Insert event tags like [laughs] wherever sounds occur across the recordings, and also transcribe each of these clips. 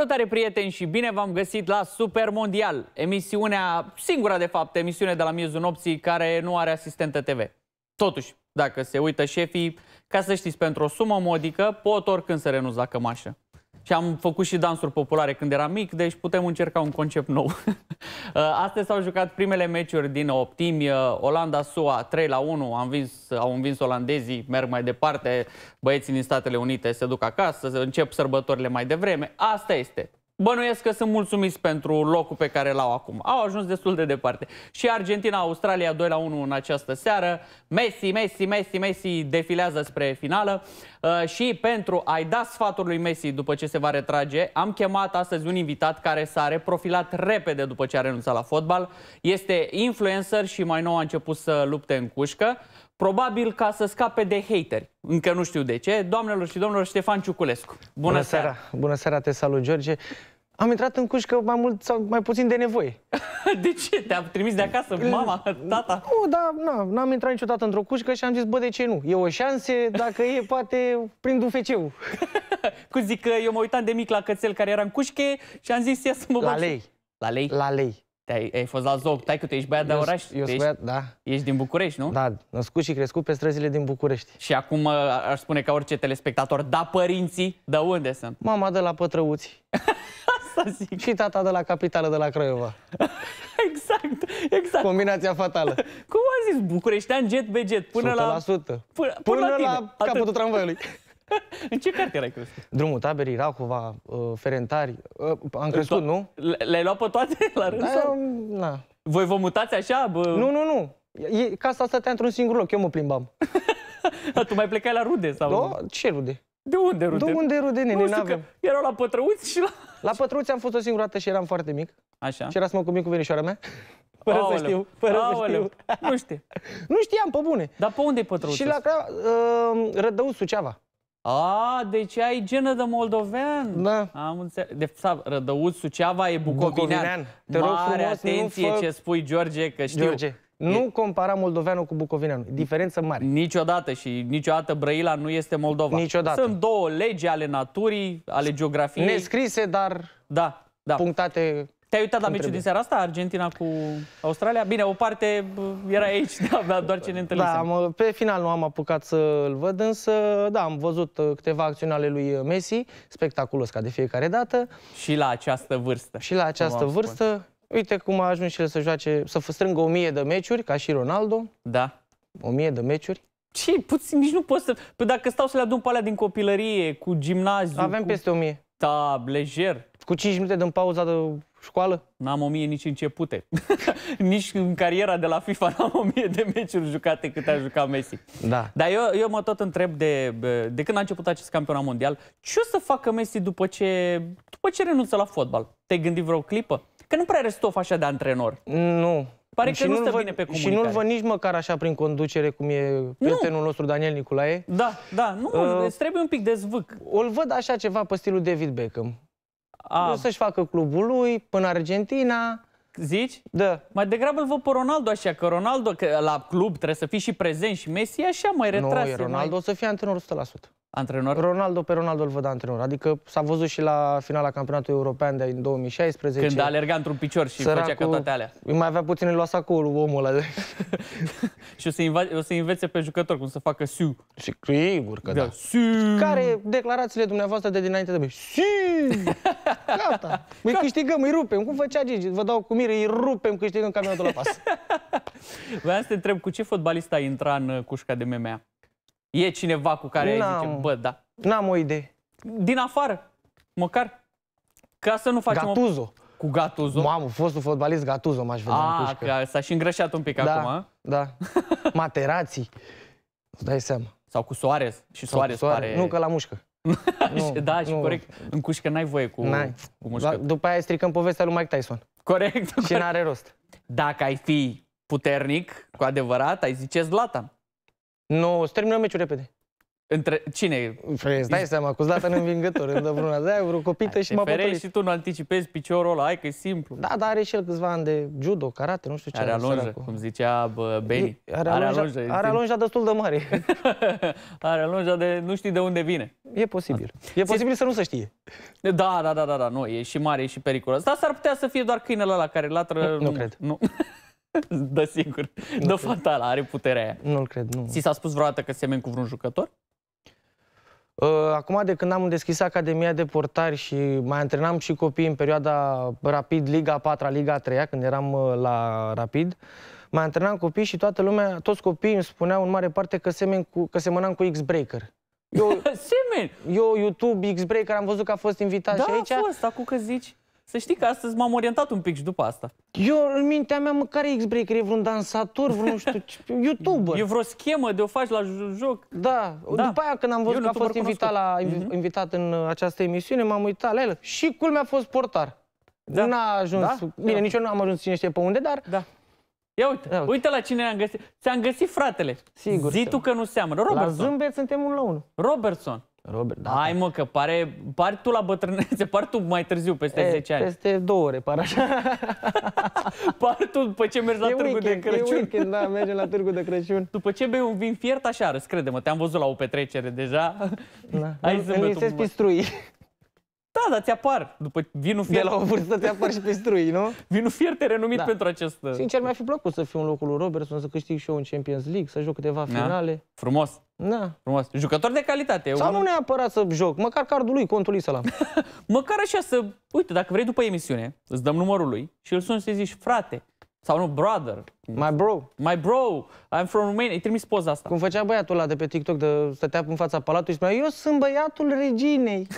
Salutare prieteni și bine v-am găsit la Super Mondial, emisiunea, singura de fapt, emisiune de la miezul nopții care nu are asistentă TV. Totuși, dacă se uită șefii, ca să știți, pentru o sumă modică pot oricând să renunț la cămașă. Și am făcut și dansuri populare când eram mic, deci putem încerca un concept nou. [laughs] Uh, astăzi s-au jucat primele meciuri din optimi. Uh, Olanda-SUA 3 la 1, au învins, uh, au învins olandezii, merg mai departe, băieții din Statele Unite se duc acasă, încep sărbătorile mai devreme. Asta este bănuiesc că sunt mulțumiți pentru locul pe care l-au acum. Au ajuns destul de departe. Și Argentina, Australia 2 la 1 în această seară. Messi, Messi, Messi, Messi defilează spre finală. Uh, și pentru a-i da sfatul lui Messi după ce se va retrage, am chemat astăzi un invitat care s-a reprofilat repede după ce a renunțat la fotbal. Este influencer și mai nou a început să lupte în cușcă. Probabil ca să scape de hateri. Încă nu știu de ce. Doamnelor și domnilor, Ștefan Ciuculescu. Bună, Bună seara. seara! Bună seara, te salut, George! Am intrat în cușcă mai mult sau mai puțin de nevoie. [laughs] De ce? Te-a trimis de acasă mama, tata? Nu, dar nu, n-am intrat niciodată într-o cușcă și am zis, bă, de ce nu? E o șanse, dacă e, poate prind feceu. [laughs] Cum zic, că eu mă uitam de mic la cățel care era în cușcă și am zis, ia să mă La lei. La lei? La lei. ai fost la zoc, tai că tu ești băiat de oraș. Eu sunt băiat, da. Ești din București, nu? Da, născut și crescut pe străzile din București. Și acum aș spune ca orice telespectator, da părinții, de unde sunt? Mama de la Pătrăuți. [laughs] asta zic. Și tata de la Capitală, de la Craiova. [laughs] exact, exact. Combinația fatală. [laughs] Cum a zis, bucureștean jet be jet, până 100%. la... 100%. Până, până, până la, la capătul Atât. tramvaiului. [laughs] În ce cartier ai crescut? Drumul Taberii, Rahova, uh, Ferentari. Uh, am crescut, nu? Le-ai luat pe toate la rând? Da, um, na. Voi vă mutați așa? Bă... Nu, nu, nu. E, casa stătea într-un singur loc, eu mă plimbam. tu mai plecai la rude sau? Da, ce rude? De unde rude? De unde rude, nene, nu că Erau la pătrăuți și la... La pătrăuți am fost o singură dată și eram foarte mic. Așa. Și era să mă cu micul verișoara mea. [laughs] Fără să știu. Fără să știu. Nu știu. [laughs] nu știam, pe bune. Dar pe unde pătrăuți? Și la uh, Rădăuți, Suceava. A, deci ai genă de moldovean. Da. Am înțeles. De fapt, Rădăuț, Suceava e bucovinean. bucovinean. Te rog Mare frumos, atenție fă... ce spui, George, că știu. George. Nu e... compara moldoveanul cu bucovineanul. Diferență mare. Niciodată și niciodată Brăila nu este Moldova. Niciodată. Sunt două legi ale naturii, ale geografiei. Nescrise, dar da, da. punctate te-ai uitat la meciul trebuie. din seara asta, Argentina cu Australia? Bine, o parte uh, era aici, [laughs] da, doar ce ne întâlnisem. Da, am, pe final nu am apucat să-l văd, însă da, am văzut uh, câteva acțiuni ale lui uh, Messi, spectaculos ca de fiecare dată. Și la această vârstă. Și la această vârstă. Spus. Uite cum a ajuns și el să joace, să strângă mie de meciuri, ca și Ronaldo. Da. O mie de meciuri. Ce? Puțin, nici nu pot să... Păi dacă stau să le adun pe alea din copilărie, cu gimnaziu... Avem cu... peste mie. Da, lejer. Cu 5 minute din pauza de școală? N-am o mie nici începute. [laughs] nici în cariera de la FIFA n-am o mie de meciuri jucate cât a jucat Messi. Da. Dar eu, eu mă tot întreb de, de când a început acest campionat mondial, ce o să facă Messi după ce, după ce renunță la fotbal? Te-ai gândit vreo clipă? Că nu prea are stof așa de antrenor. Nu. Pare și că nu stă bine pe comunicare. Și nu-l văd nici măcar așa prin conducere cum e prietenul nu. nostru Daniel Nicolae. Da, da, nu, uh, îți deci trebuie un pic de zvâc. o văd așa ceva pe stilul David Beckham. A. O să-și facă clubul lui până Argentina. Zici? Da. Mai degrabă îl văd pe Ronaldo așa, că Ronaldo că la club trebuie să fii și prezent și Messi așa mai retras. Nu, no, Ronaldo mai... o să fie antrenor 100%. Antrenor? Ronaldo pe Ronaldo îl văd antrenor. Adică s-a văzut și la finala campionatului european de în 2016. Când alergat într-un picior și Săracul, făcea cu toate alea. Îi mai avea puțin îi lua sacul omul ăla. [laughs] și o să, o să învețe pe jucător cum să facă siu. Și sigur că da. da. Siu. Care declarațiile dumneavoastră de dinainte de mine? Siu! Gata. Îi câștigăm, îi rupem. Cum făcea Gigi? Vă dau cu mire, îi rupem, câștigăm campionatul la pas. [laughs] Vreau să te întreb, cu ce fotbalist ai intrat în uh, cușca de MMA? E cineva cu care ai zice, bă, da. N-am o idee. Din afară, măcar. Ca să nu facem... gatuzo O... Cu gatuzo. Mamă, fostul fotbalist gatuzo, m-aș vedea A, în ah, pușcă. s-a și îngrășat un pic da, acum, a? Da, [laughs] Materații. Îți dai seama. Sau cu Soares. Și Sau Soares, Soares pare... Nu, că la mușcă. [laughs] nu, da, și nu. corect. În cușcă n-ai voie cu, cu mușcă. La, da, după aia stricăm povestea lui Mike Tyson. Corect. Și corect. n-are rost. Dacă ai fi puternic, cu adevărat, ai zice Zlatan. Nu, se termină meciul repede. Între... Cine e? dai păi, seama, cu Zlatan învingător, îmi dă vreuna de aia, vreo copită hai, și mă bătălit. și tu nu anticipezi piciorul ăla, hai că e simplu. Da, dar are și el câțiva ani de judo, karate, nu știu ce. Are alonjă, cum zicea bă, Benny. E, are, alonja. are alonja destul de mare. [laughs] are alonja de nu știi de unde vine. E posibil. E posibil să nu se știe. Da, da, da, da, da, nu, e și mare, e și periculos. Dar s-ar putea să fie doar câinele la care latră... Nu, nu cred. Nu. [laughs] [laughs] Da sigur. Nu Dă da, cred. fatal, are puterea aia. Nu-l cred, nu. Ți s-a spus vreodată că semeni cu vreun jucător? Uh, acum, de când am deschis Academia de Portari și mai antrenam și copii în perioada Rapid, Liga 4, Liga 3, când eram uh, la Rapid, mai antrenam copii și toată lumea, toți copiii îmi spuneau în mare parte că, semen cu, că semănam cu X-Breaker. Eu, [laughs] Semen! Eu, YouTube, X-Breaker, am văzut că a fost invitat da, și aici. Da, a fost, acum că zici. Să știi că astăzi m-am orientat un pic și după asta. Eu, în mintea mea, măcar X-Breaker e vreun dansator, vreun, nu știu, YouTuber. E vreo schemă de o faci la joc. Da. da. După aia, când am văzut Eu că a fost invitat, la, mm-hmm. invitat în această emisiune, m-am uitat la el și culmea a fost portar. Da. N-a ajuns, da? bine, da. nici eu nu am ajuns cine știe pe unde, dar... Da. Ia uite, Ia uite, uite la cine am găsit. Ți-am găsit fratele. Sigur. Zi tu că nu seamănă. Robertson. La zâmbet suntem un la unul. Robertson. Robert, da. Hai da. mă, că pare, pare tu la bătrânețe, pare tu mai târziu, peste e, 10 ani. Peste două ore, pare așa. [laughs] pare tu după ce mergi la e târgul weekend, de Crăciun. E weekend, da, mergem la târgul de Crăciun. [laughs] După ce bei un vin fiert, așa arăți, crede-mă, te-am văzut la o petrecere deja. Da. [laughs] Ai zâmbetul. pistrui. Da, dar ți-apar. După vinul fiert. De la o vârstă ți-apar și pistrui, nu? vinul fiert e renumit da. pentru acest... Sincer, mi-ar fi plăcut să fiu în locul lui Robertson, să câștig și eu în Champions League, să joc câteva da. finale. Da. Frumos. Da. Frumos. Jucător de calitate. Sau nu neapărat să joc, măcar cardul lui, contul lui să-l am. [laughs] măcar așa să, uite, dacă vrei după emisiune, îți dăm numărul lui și îl suni să zici, frate, sau nu, brother. My bro. My bro, I'm from Romania. Îi trimis poza asta. Cum făcea băiatul ăla de pe TikTok, de, stătea în fața palatului și spunea, eu sunt băiatul reginei. [laughs]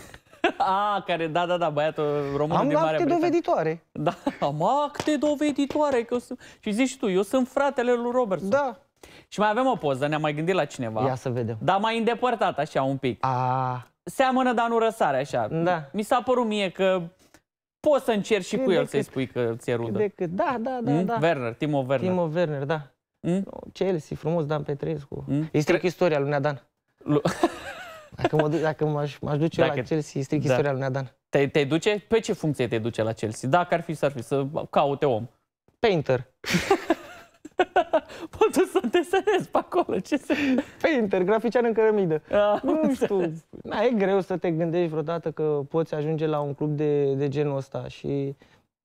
A, care, da, da, da, băiatul român am din Marea acte doveditoare. Da, am acte doveditoare. Că sunt... Și zici tu, eu sunt fratele lui Robertson. Da. Și mai avem o poză, ne-am mai gândit la cineva. Ia să vedem. Dar mai îndepărtat așa un pic. A... Seamănă, dar nu răsare așa. Da. Mi s-a părut mie că poți să încerci și cât cu el să-i spui că ți-e rudă. De cât. Da, da, da, mm? da. Werner, Timo Werner. Timo Werner, da. Mm? Chelsea, frumos, Dan Petrescu. Mm? Îi stric istoria lui Neadan. Lu... [laughs] dacă mă duc, dacă m-aș, m-aș duce dacă... la Chelsea, îi stric da. istoria lui Neadan. Te, te duce? Pe ce funcție te duce la Chelsea? Dacă ar fi, să ar fi, să caute om. Painter. [laughs] [laughs] Poți să desenezi pe acolo. Ce se... Painter, grafician în cărămidă. A, ah, nu știu. Na, e greu să te gândești vreodată că poți ajunge la un club de, de genul ăsta. Și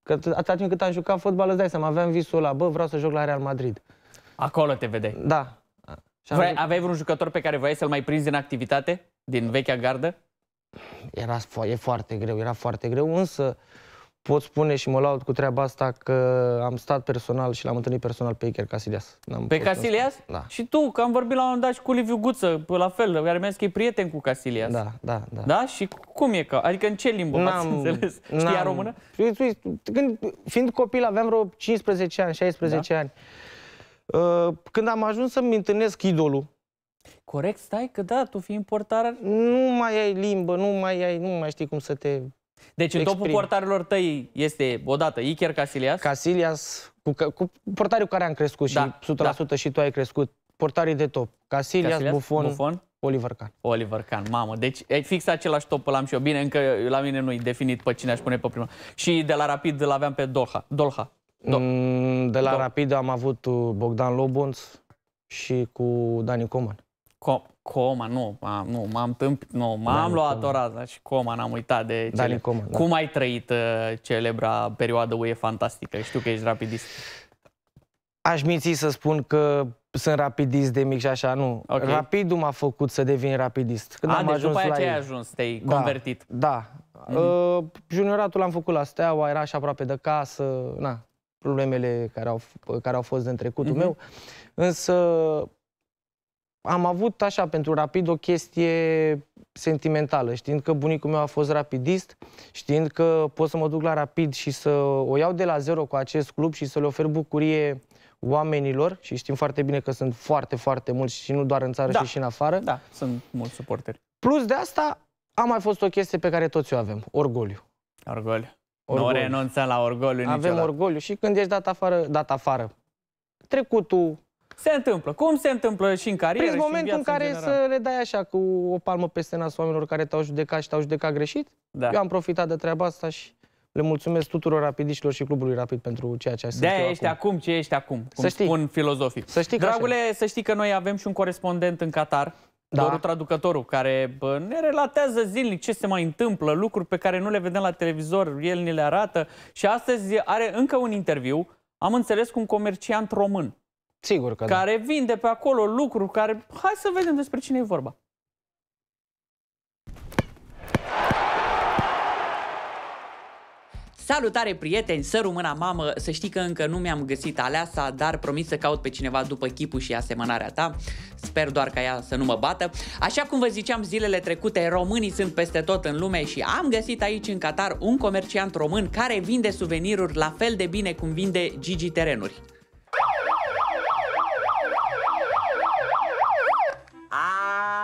că atâta timp cât am jucat fotbal, îți dai mă aveam visul ăla, bă, vreau să joc la Real Madrid. Acolo te vedeai. Da. Și Vrei, zis... aveai vreun jucător pe care voiai să-l mai prinzi în activitate? Din vechea gardă? Era, e foarte greu, era foarte greu, însă pot spune și mă laud cu treaba asta că am stat personal și l-am întâlnit personal pe Iker Casilias. Pe Casilias? Da. Și tu, că am vorbit la un moment dat și cu Liviu Guță, la fel, iar mi-a că e prieten cu Casilias. Da, da, da. Da? Și cum e că? Adică în ce limbă n ați înțeles? Știa română? Păi, păi, când, fiind copil, aveam vreo 15 ani, 16 da? ani. Uh, când am ajuns să-mi întâlnesc idolul, Corect, stai că da, tu fii importar. Nu mai ai limbă, nu mai ai, nu mai știi cum să te deci în topul portarilor tăi este odată Iker Casilias. Casilias, cu, cu portariul care am crescut da, și 100% da. și tu ai crescut, portarii de top. Casilias, Casilias Buffon, Buffon, Oliver Kahn. Oliver Kahn, mamă. Deci fix același top l-am și eu. Bine, încă la mine nu-i definit pe cine aș pune pe prima. Și de la Rapid îl aveam pe Dolha. Dolha. Do mm, de la Do Rapid am avut uh, Bogdan Lobonț și cu Dani Coman. Com coma, nu, am, nu, m-am tâmp, nu, m-am da, luat o rază da, și coma, n-am uitat de cele... coma, da. Cum ai trăit uh, celebra perioadă UE fantastică? Știu că ești rapidist. Aș minți să spun că sunt rapidist de mic și așa, nu. Okay. Rapidul m-a făcut să devin rapidist. Când A, am deci ajuns după aceea ai ajuns? Te-ai da, convertit? Da. Mm-hmm. Uh, junioratul l-am făcut la Steaua, era și aproape de casă, na, problemele care au, care au fost în trecutul mm-hmm. meu. Însă am avut așa pentru rapid o chestie sentimentală, știind că bunicul meu a fost rapidist, știind că pot să mă duc la rapid și să o iau de la zero cu acest club și să le ofer bucurie oamenilor și știm foarte bine că sunt foarte, foarte mulți și nu doar în țară da. și, și în afară. Da, sunt mulți suporteri. Plus de asta a mai fost o chestie pe care toți o avem, orgoliu. Orgoliu. orgoliu. Nu renunțăm la orgoliu Avem niciodată. orgoliu și când ești dat afară, dat afară. Trecutul, se întâmplă. Cum se întâmplă și în carieră Prin momentul în, în care în să le dai așa cu o palmă peste nas oamenilor care te-au judecat și te-au judecat greșit. Da. Eu am profitat de treaba asta și le mulțumesc tuturor rapidiștilor și clubului Rapid pentru ceea ce ai De aia ești acum. acum ce ești acum, cum să știi. spun filozofii. Să știi Dragule, așa. să știi că noi avem și un corespondent în Qatar, da. Doru Traducătorul, care bă, ne relatează zilnic ce se mai întâmplă, lucruri pe care nu le vedem la televizor, el ne le arată și astăzi are încă un interviu, am înțeles, cu un comerciant român. Sigur că da. Care da. vinde pe acolo lucruri care... Hai să vedem despre cine e vorba. Salutare prieteni, să rămâna mamă, să știi că încă nu mi-am găsit aleasa, dar promit să caut pe cineva după chipul și asemănarea ta. Sper doar ca ea să nu mă bată. Așa cum vă ziceam zilele trecute, românii sunt peste tot în lume și am găsit aici în Qatar un comerciant român care vinde suveniruri la fel de bine cum vinde Gigi Terenuri.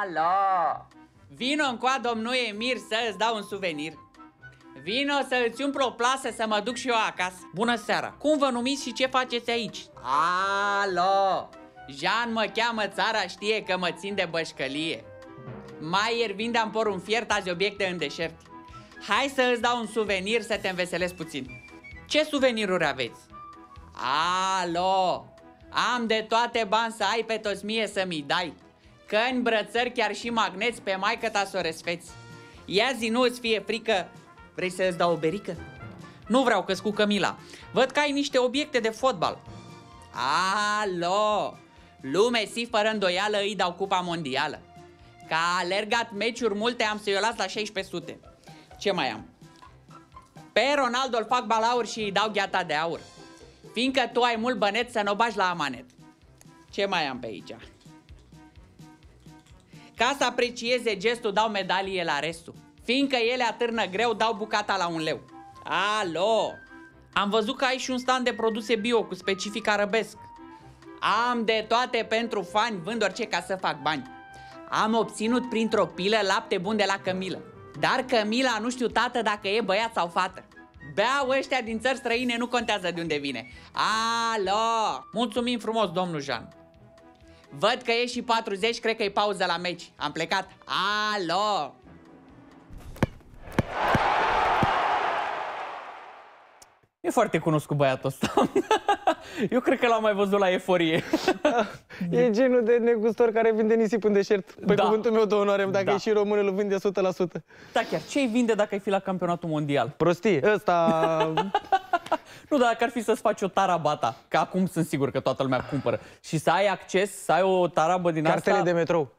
Alo! Vino coa, domnul Emir, să îți dau un suvenir. Vino să îți umplu o plasă să mă duc și eu acasă. Bună seara! Cum vă numiți și ce faceți aici? Alo! Jean mă cheamă țara, știe că mă țin de bășcălie. Mai ieri vindeam porun fiert, azi obiecte în deșert. Hai să îți dau un suvenir să te înveselesc puțin. Ce suveniruri aveți? Alo! Am de toate bani să ai pe toți mie să mi dai că brățări, chiar și magneți pe maică ta să o respeți. Ia zi, nu îți fie frică, vrei să îți dau o berică? Nu vreau că cu Camila. Văd că ai niște obiecte de fotbal. Alo! Lume si fără îndoială îi dau cupa mondială. Ca alergat meciuri multe am să-i o las la 1600. Ce mai am? Pe Ronaldo îl fac balaur și îi dau gheata de aur. Fiindcă tu ai mult bănet să nu n-o bagi la amanet. Ce mai am pe aici? Ca să aprecieze gestul, dau medalie la restul. Fiindcă ele atârnă greu, dau bucata la un leu. Alo! Am văzut că ai și un stand de produse bio cu specific arăbesc. Am de toate pentru fani, vând orice ca să fac bani. Am obținut printr-o pilă lapte bun de la Cămilă. Dar Cămila nu știu tată dacă e băiat sau fată. Beau ăștia din țări străine, nu contează de unde vine. Alo! Mulțumim frumos, domnul Jean. Văd că e și 40, cred că e pauză la meci. Am plecat. Alo! E foarte cunoscut băiatul ăsta. [laughs] Eu cred că l-am mai văzut la eforie. [laughs] e genul de negustor care vinde nisip în deșert. Pe păi, da. cuvântul meu de onoare, dacă da. e și român, îl vinde 100%. Da, chiar. Ce-i vinde dacă ai fi la campionatul mondial? Prostii. Ăsta... [laughs] nu, dar dacă ar fi să-ți faci o tarabata, că acum sunt sigur că toată lumea cumpără, și să ai acces, să ai o tarabă din Cartele asta... de metrou.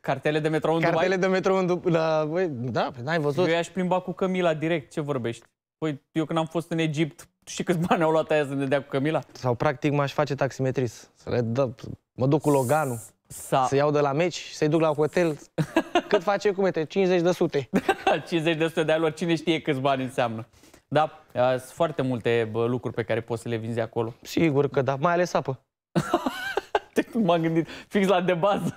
Cartele de metrou în Cartele Dubai? Cartele de metrou în Dubai. La... da, n-ai văzut. Eu i-aș plimba cu Camila direct, ce vorbești? Păi, eu când am fost în Egipt, și știi câți bani au luat aia să ne dea cu Camila? Sau practic m-aș face taximetrist. Să le dă, mă duc cu Loganu, Sa... să iau de la meci, să-i duc la hotel. [laughs] Cât face cu mete? 50 de sute. 50 [laughs] de sute de lor, cine știe câți bani înseamnă. Da, sunt foarte multe bă, lucruri pe care poți să le vinzi acolo. Sigur că da, mai ales apă. [laughs] m-am gândit fix la de bază.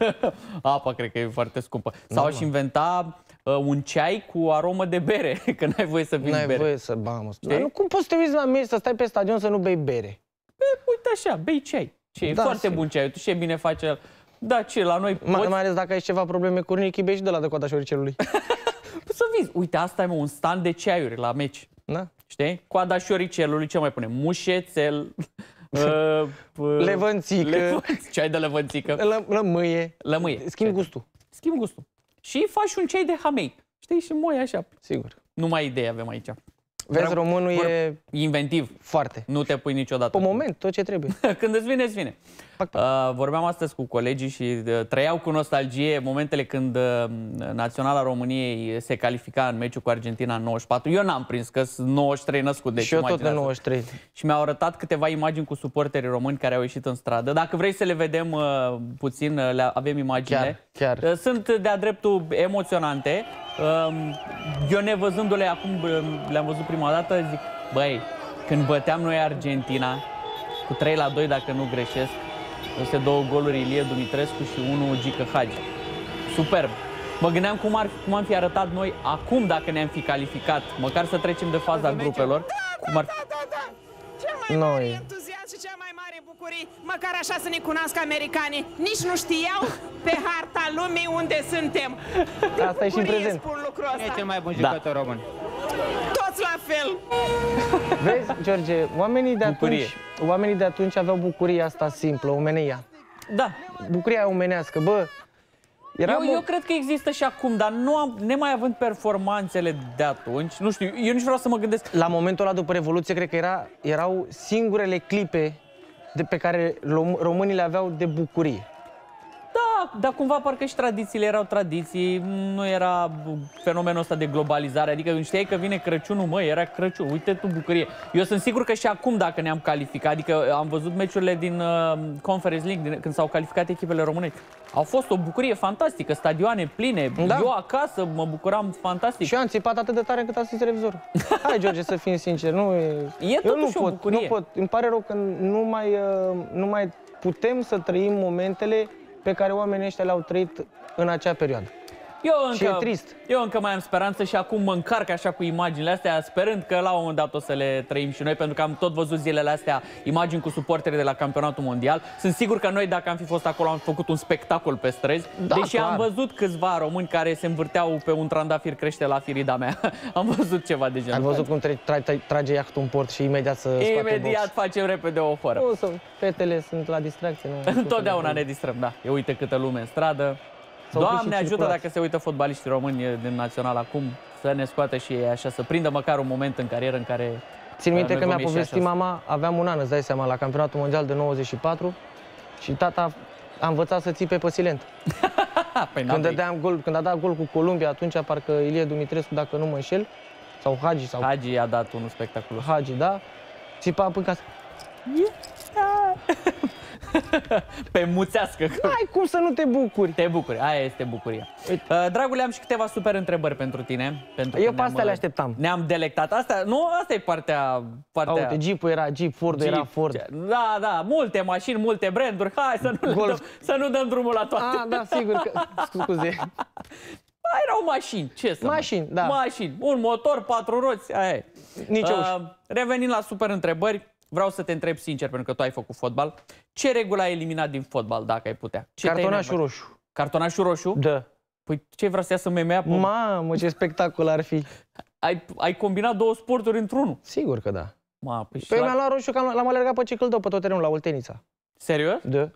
Apa cred că e foarte scumpă. Sau aș da, inventa uh, un ceai cu aromă de bere, [laughs] că n-ai voie să bei bere. N-ai voie să, ba, mă, Dar nu, cum poți să te uiți la mine să stai pe stadion să nu bei bere? Be, păi, uite așa, bei ceai. Ce da, e foarte sigur. bun ceai, tu ce bine face el. Da, ce, la noi poți... Mai, mai ales dacă ai ceva probleme cu rinichii, bei și de la decoada șoricelului. [laughs] Păi să vezi, uite, asta e un stand de ceaiuri la meci. Da. Știi? Coada șoricelului, ce mai pune? Mușețel, uh, [laughs] uh, levănțică. Ceai de levănțică. lămâie. Lămâie. Schimb gustul. Schimb gustul și faci un ceai de hamei. Știi? Și moi așa. Sigur. Numai idee avem aici. Vezi, Vreau, românul e... Inventiv. Foarte. Nu te pui niciodată. Pe moment, tot ce trebuie. [laughs] când îți vine, îți vine. Uh, vorbeam astăzi cu colegii și uh, trăiau cu nostalgie momentele când uh, Naționala României se califica în meciul cu Argentina în 94. Eu n-am prins, că sunt 93 născut. Deci și eu tot de 93. Și mi-au arătat câteva imagini cu suporterii români care au ieșit în stradă. Dacă vrei să le vedem uh, puțin, uh, le avem imagine. Chiar, chiar. Uh, sunt de-a dreptul emoționante. Eu nevăzându-le acum, le-am văzut prima dată, zic, băi, când băteam noi Argentina, cu 3 la 2 dacă nu greșesc, este două goluri Ilie Dumitrescu și unul Gică Hagi. Superb. Mă gândeam cum, ar, cum am fi arătat noi acum dacă ne-am fi calificat, măcar să trecem de faza grupelor. Da, cum da, ar... Da, noi bucuri, măcar așa să ne cunoască americanii. Nici nu știau pe harta lumii unde suntem. De Asta e și în prezent. spun lucrul ăsta. E cel mai bun da. jucător da. român. Toți la fel. Vezi, George, oamenii de, bucurie. atunci, oamenii de atunci aveau bucuria asta simplă, omenia. Da. Bucuria omenească, bă, era eu, eu cred că există și acum, dar nu am, nemai având performanțele de atunci, nu știu, eu nici vreau să mă gândesc... La momentul ăla după Revoluție, cred că era, erau singurele clipe de pe care românii le aveau de bucurie dar cumva parcă și tradițiile erau tradiții, nu era fenomenul ăsta de globalizare, adică când știai că vine Crăciunul, mă, era Crăciun, uite tu bucurie. Eu sunt sigur că și acum dacă ne-am calificat, adică am văzut meciurile din uh, Conference League, din, când s-au calificat echipele române, au fost o bucurie fantastică, stadioane pline, da. eu acasă mă bucuram fantastic. Și eu am țipat atât de tare cât a zis televizor. [laughs] Hai, George, să fim sinceri, nu e... e eu nu pot, nu pot, îmi pare rău că nu mai, uh, nu mai putem să trăim momentele pe care oamenii ăștia l au trăit în acea perioadă. Eu încă, și e trist. Eu încă mai am speranță și acum mă încarc așa cu imaginile astea, sperând că la un moment dat o să le trăim și noi, pentru că am tot văzut zilele astea imagini cu suporterii de la campionatul mondial. Sunt sigur că noi, dacă am fi fost acolo, am făcut un spectacol pe străzi, da, deși clar. am văzut câțiva români care se învârteau pe un trandafir crește la firida mea. [laughs] am văzut ceva de genul. Am văzut cum tra tra tra trage iahtul un port și imediat să Imediat box. facem repede o foră. Nu, fetele sunt la distracție. Nu, [laughs] Întotdeauna ne distrăm, da. Eu uite câtă lume în stradă. Doamne ajută dacă se uită fotbaliștii români din Național acum să ne scoată și ei așa, să prindă măcar un moment în carieră în care... Țin uh, minte că mi-a povestit mama, aveam un an, îți dai seama, la campionatul mondial de 94 și tata a învățat să ții pe păsilent. [laughs] păi când, dădeam gol, când a dat gol cu Columbia, atunci parcă Ilie Dumitrescu, dacă nu mă înșel, sau Hagi. Sau... Hagi a dat unul spectaculos. Hagi, da. Țipa până ca... [laughs] [laughs] Pe muțească. Că... Ai cum să nu te bucuri. Te bucuri, aia este bucuria. Uite. Uh, dragule, am și câteva super întrebări pentru tine. Pentru Eu pe astea le uh, așteptam. Ne-am delectat. Asta, nu, asta e partea... partea... Uite, Jeep ul era Jeep, Ford Jeep, era Ford. Da, da, multe mașini, multe branduri. Hai să nu, Golf. Dăm, să nu dăm drumul la toate. Ah, da, sigur că... [laughs] Scuze. Ba, erau mașini, ce să Mașini, mă? da. Mașini, un motor, patru roți, aia e. Nici uh, Revenind la super întrebări, vreau să te întreb sincer, pentru că tu ai făcut fotbal, ce regulă ai eliminat din fotbal, dacă ai putea? Ce Cartonașul roșu. Cartonașul roșu? Da. Păi ce vrea să iasă MMA? Pom? Mamă, ce spectacol ar fi! Ai, ai combinat două sporturi într-unul? Sigur că da. Ma, păi păi la... mi am luat roșu că l-am alergat pe ciclădău pe tot terenul, la Oltenița. Serios? Da.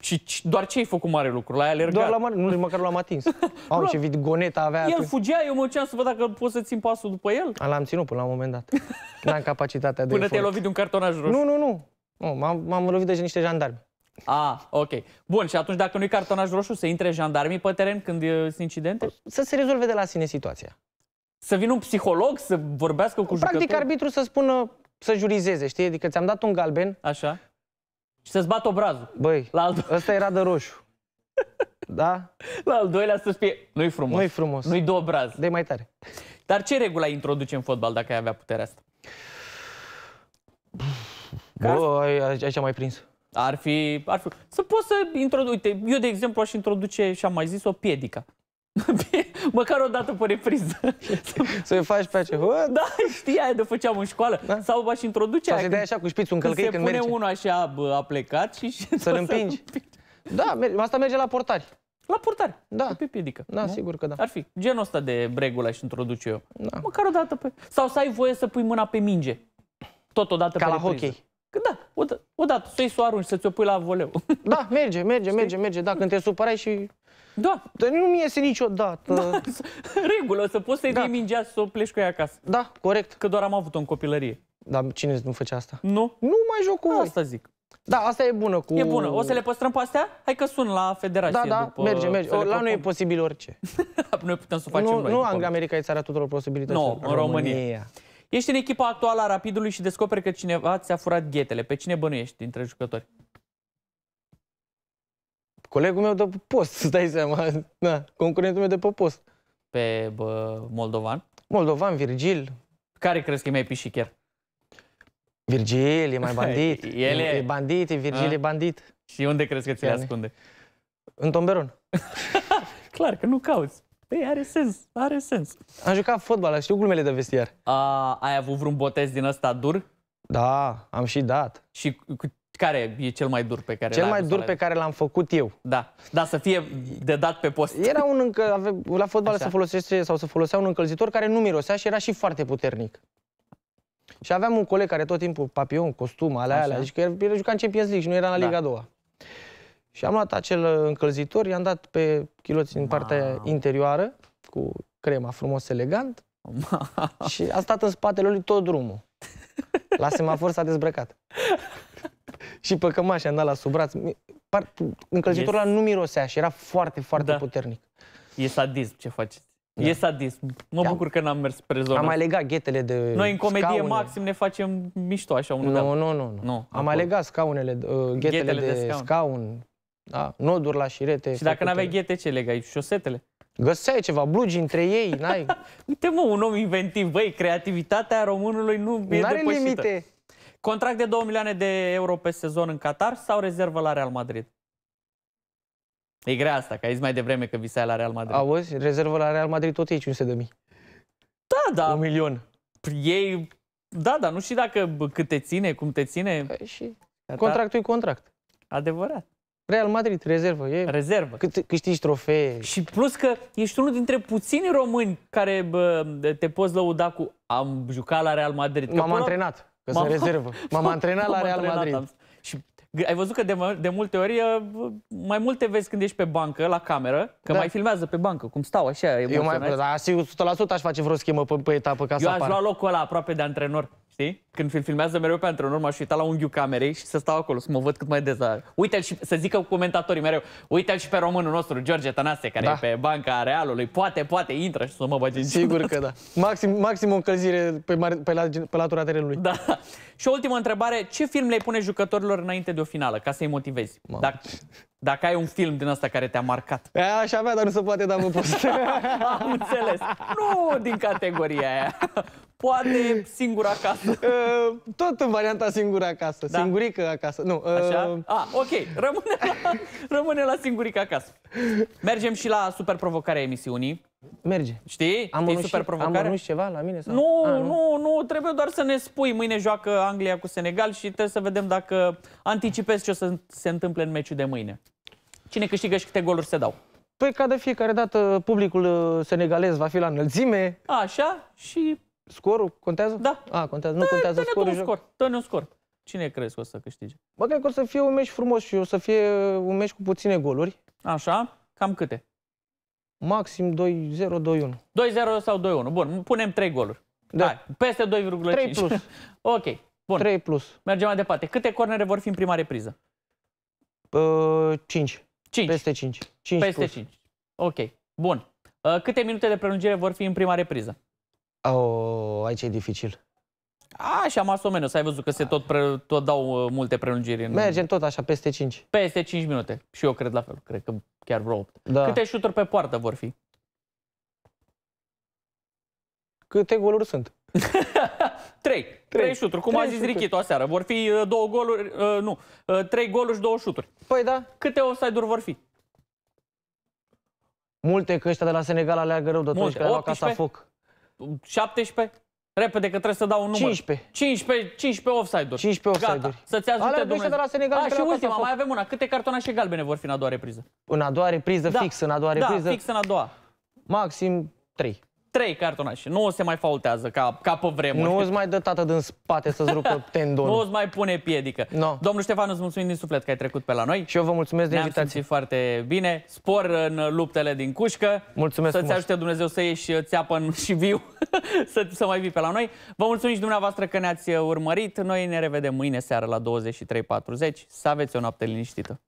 Și doar ce ai făcut mare lucru? L-ai alergat? Doar la mare, nu, măcar l-am atins. Am [laughs] ce vid, goneta avea... El atunci. fugea, eu mă ceam să văd dacă pot să țin pasul după el. L-am ținut până la un moment dat. N-am capacitatea de Până te-ai lovit de un cartonaj roșu. Nu, nu, nu. nu m-am lovit de niște jandarmi. A, ok. Bun, și atunci dacă nu-i cartonaj roșu, să intre jandarmii pe teren când sunt incidente? Să se rezolve de la sine situația. Să vină un psiholog, să vorbească cu Practic, jucătorul? Practic, arbitru să spună, să jurizeze, știi? Adică ți-am dat un galben. Așa. Și să-ți bat obrazul. Băi, la al doilea... ăsta era de roșu. [laughs] Da? La al doilea să fie, nu-i frumos. Nu-i frumos. Nu-i de obraz. de mai tare. Dar ce regulă ai introduce în fotbal dacă ai avea puterea asta? Bă, ai- ai- aici am mai prins. Ar fi, ar fi. Să poți să introduci. eu, de exemplu, aș introduce, și am mai zis, o piedică. [laughs] Măcar o dată pe repriză. [laughs] Să-i faci pe aceea. Da, știi, aia de făceam în școală. Da? Sau aș introduce aia. Să dai așa cu șpițul în călcăi când, când merge. Se pune unul așa, bă, a plecat și... Să-l [laughs] împingi. Da, asta merge la portari. La portari. Da. Pe piedică. Da, nu? sigur că da. Ar fi. Genul ăsta de regulă și introduce eu. Da. Măcar o dată pe... Sau să ai voie să pui mâna pe minge. Totodată Ca pe la hockey. Că da, odată, odată să-i să o arunci, să-ți o pui la voleu. Da, merge, merge, Știi? merge, merge. Da, când te supărai și da. Dar nu mi iese niciodată. Da, regulă, să poți să-i da. dai mingea să o pleci cu ea acasă. Da, corect. Că doar am avut-o în copilărie. Dar cine nu face asta? Nu. Nu mai joc cu Asta voi. zic. Da, asta e bună cu... E bună. O să le păstrăm pe astea? Hai că sun la federație. Da, da, după... merge, merge. O, la noi e posibil orice. [laughs] noi putem să o facem nu, noi. Nu, Anglia, America e țara tuturor posibilităților. Nu, no, în România. România. Ești în echipa actuală a Rapidului și descoperi că cineva ți-a furat ghetele. Pe cine bănuiești dintre jucători? Colegul meu de pe post, să [laughs] dai seama. Da, concurentul meu de pe post. Pe bă, Moldovan? Moldovan, Virgil. Care crezi că e mai pișicher? Virgil e mai [laughs] bandit. El e... e bandit, e Virgil A? e bandit. Și unde crezi că ți l ascunde? În tomberon. [laughs] Clar, că nu cauți. Păi are sens, are sens. Am jucat fotbal, știu glumele de vestiar. A, ai avut vreun botez din ăsta dur? Da, am și dat. Și cu care e cel mai dur pe care Cel mai dur pe care l-am făcut eu. Da, da, să fie de dat pe post. Era un încă, ave, la fotbal Așa. să folosește sau să folosea un încălzitor care nu mirosea și era și foarte puternic. Și aveam un coleg care tot timpul, papion, costum, alea, Așa. alea, zici că era el juca în Champions League și nu era în da. Liga a doua. Și am luat acel uh, încălzitor, i-am dat pe chiloți în partea interioară, cu crema frumos, elegant. Ma. Și a stat în spatele lui tot drumul. La semafor s-a dezbrăcat. [laughs] și pe cămașa am dat la sub braț. Încălzitorul yes. nu mirosea și era foarte, foarte da. puternic. E sadism ce faci? Da. E sadism. Mă da. bucur că n-am mers spre zona. Am mai legat ghetele de Noi în comedie scaune. maxim ne facem mișto așa unul Nu, nu, nu. nu. Am mai legat scaunele, uh, ghetele, ghetele de, de scaun. scaun. Da, noduri la șirete. Și dacă n-aveai ghete, ce legai? Șosetele? Găseai ceva, blugi între ei, n-ai... [laughs] Uite mă, un om inventiv, băi, creativitatea românului nu e N-are depășită. limite. Contract de 2 milioane de euro pe sezon în Qatar sau rezervă la Real Madrid? E grea asta, că ai zis mai devreme că visai la Real Madrid. Auzi, rezervă la Real Madrid tot e 500 de mii. Da, da. Un milion. Ei, da, da, nu știu dacă cât te ține, cum te ține. Păi și Qatar. contractul e contract. Adevărat. Real Madrid, rezervă. E rezervă. Cât câștigi trofee. Și plus că ești unul dintre puțini români care bă, te poți lăuda cu am jucat la Real Madrid. M-am antrenat că sunt rezervă. M-am [laughs] antrenat la Real Madrid. Și ai văzut că de, de multe ori uh, mai multe vezi când ești pe bancă, la cameră, că da. mai filmează pe bancă, cum stau așa, emoționat. Eu mai, da, 100% aș face vreo schimbă pe, pe etapă ca Eu să aș apar. lua locul ăla aproape de antrenor. Știi? Când film filmează mereu pe antrenor, m-aș uita la unghiul camerei și să stau acolo, să mă văd cât mai des. Uite-l și să zică comentatorii mereu, uite-l și pe românul nostru, George Tănase, care da. e pe banca Realului. Poate, poate, intră și să mă bage Sigur că da. Maxim, maxim o încălzire pe, mare, pe, la, pe latura terenului. Da. Și o ultimă întrebare, ce film le pune jucătorilor înainte de o finală, ca să-i motivezi? Dacă, ai un film din asta care te-a marcat. E, aș avea, dar nu se poate da, mă post. [laughs] Am înțeles. Nu din categoria aia poate singur acasă. [laughs] Uh, tot în varianta singur acasă, da. singurică acasă. Nu, uh, Așa? Uh... Ah, A, ok, rămâne la, [laughs] rămâne la singurică acasă. Mergem și la super provocarea emisiunii. Merge. Știi? Am e super provocare. Am ceva la mine? Sau? Nu, A, ah, nu, nu, nu, trebuie doar să ne spui. Mâine joacă Anglia cu Senegal și trebuie să vedem dacă anticipezi ce o să se întâmple în meciul de mâine. Cine câștigă și câte goluri se dau. Păi ca de fiecare dată publicul uh, senegalez va fi la înălțime. Așa și Scorul contează? Da. A, contează. Nu da, contează scorul. scor. Dă-ne un scor. Cine crezi că o să câștige? Bă, cred că o să fie un meci frumos și o să fie un meci cu puține goluri. Așa? Cam câte? Maxim 2-0, 2-1. 2-0 sau 2-1. Bun, punem 3 goluri. Da. Hai, peste 2,5. 3 plus. [laughs] ok, bun. 3 plus. Mergem mai departe. Câte cornere vor fi în prima repriză? Uh, 5. 5. Peste 5. 5 peste plus. 5. Ok, bun. Uh, câte minute de prelungire vor fi în prima repriză? Oh, aici e dificil. A, Așa, mai o să ai văzut că se tot, pre, tot dau uh, multe prelungiri. În... Mergem tot așa, peste 5. Peste 5 minute. Și eu cred la fel, cred că chiar vreo 8. Da. Câte șuturi pe poartă vor fi? Câte goluri sunt? 3. [laughs] 3 șuturi. Cum trei a zis șuturi. Richito aseară. Vor fi uh, două goluri, uh, nu, uh, trei goluri și două șuturi. Păi da. Câte offside-uri vor fi? Multe, că ăștia de la Senegal aleagă rău de tot atunci, că au casa foc. 17? Repede că trebuie să dau un număr. 15. 15, 15 offside-uri. 15 offside-uri. Să-ți ajute Alea Dumnezeu. de la Senegal. A, și ultima, mai avem una. Câte cartonașe galbene vor fi în a doua repriză? În a doua repriză, da. fix în a doua da, repriză. Da, fix în a doua. Maxim 3 trei cartonașe. Nu o se mai faultează ca, ca pe vremuri. Nu îți mai dă tată din spate să-ți rupă [laughs] tendonul. nu îți mai pune piedică. No. Domnul Ștefan, îți mulțumim din suflet că ai trecut pe la noi. Și eu vă mulțumesc de invitație. foarte bine. Spor în luptele din cușcă. Mulțumesc Să-ți ajute Dumnezeu să ieși țeapă în și viu, [laughs] să, să mai vii pe la noi. Vă mulțumim și dumneavoastră că ne-ați urmărit. Noi ne revedem mâine seară la 23.40. Să aveți o noapte liniștită.